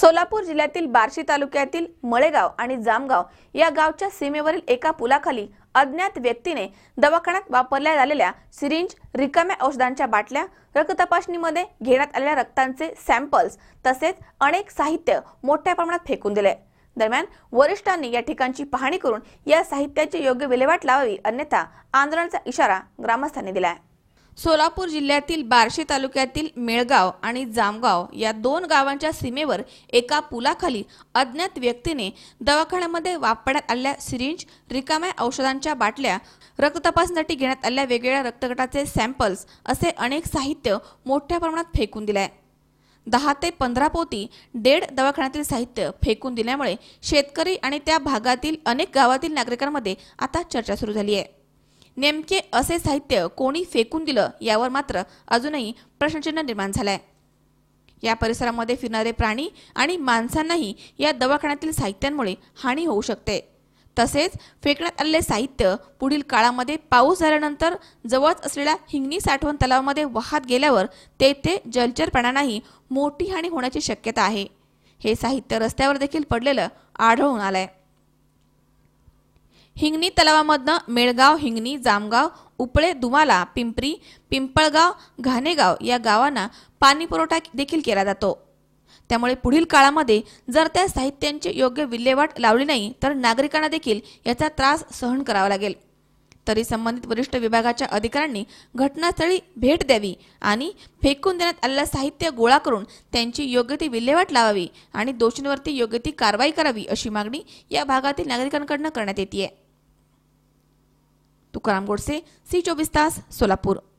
सोलापूर जिल्ह्यातील बार्शी तालुक्यातील मळेगाव आणि जामगाव या गावच्या सीमेवरील एका पुलाखाली अज्ञात व्यक्तीने दवाखान्यात वापरल्या झालेल्या सिरिंज रिकाम्या औषधांच्या बाटल्या रक्त तपासणीमध्ये घेण्यात आलेल्या रक्तांचे सॅम्पल्स तसेच अनेक साहित्य मोठ्या प्रमाणात फेकून दिले दरम्यान वरिष्ठांनी या ठिकाणची पाहणी करून या साहित्याची योग्य विल्हेवाट लावावी अन्यथा आंदोलनाचा इशारा ग्रामस्थांनी दिला आहे सोलापूर जिल्ह्यातील बार्शी तालुक्यातील मेळगाव आणि जामगाव या दोन गावांच्या सीमेवर एका पुलाखाली अज्ञात व्यक्तीने दवाखान्यामध्ये वापरण्यात आलेल्या सिरिंज रिकाम्या औषधांच्या बाटल्या रक्त तपासणीसाठी घेण्यात आलेल्या वेगवेगळ्या रक्तगटाचे सॅम्पल्स असे अनेक साहित्य मोठ्या प्रमाणात फेकून दिले आहे दहा ते पंधरा पोती डेड दवाखान्यातील साहित्य फेकून दिल्यामुळे शेतकरी आणि त्या भागातील अनेक गावातील नागरिकांमध्ये आता चर्चा सुरू झाली आहे नेमके असे साहित्य कोणी फेकून दिलं यावर मात्र अजूनही प्रश्नचिन्ह निर्माण झालंय आहे या परिसरामध्ये फिरणारे प्राणी आणि माणसांनाही या दवाखान्यातील साहित्यांमुळे हानी होऊ शकते तसेच फेकण्यात आलेले साहित्य पुढील काळामध्ये पाऊस झाल्यानंतर जवळच असलेल्या हिंगणी साठवण तलावामध्ये वाहत गेल्यावर तेथे जलचर प्राण्यांनाही मोठी हानी होण्याची शक्यता आहे हे साहित्य रस्त्यावर देखील पडलेलं आढळून आलं आहे हिंगणी तलावामधनं मेळगाव हिंगणी जामगाव उपळे दुमाला पिंपरी पिंपळगाव घाणेगाव या गावांना पाणीपुरवठा देखील केला जातो त्यामुळे पुढील काळामध्ये जर त्या साहित्यांची योग्य विल्हेवाट लावली नाही तर नागरिकांना देखील याचा त्रास सहन करावा लागेल तरी संबंधित वरिष्ठ विभागाच्या अधिकाऱ्यांनी घटनास्थळी भेट द्यावी आणि फेकून देण्यात आलेलं साहित्य गोळा करून त्यांची योग्य ती विल्हेवाट लावावी आणि दोषींवरती योग्य ती कारवाई करावी अशी मागणी या भागातील नागरिकांकडून करण्यात येते Tu caramburse si yo vistas sola puro.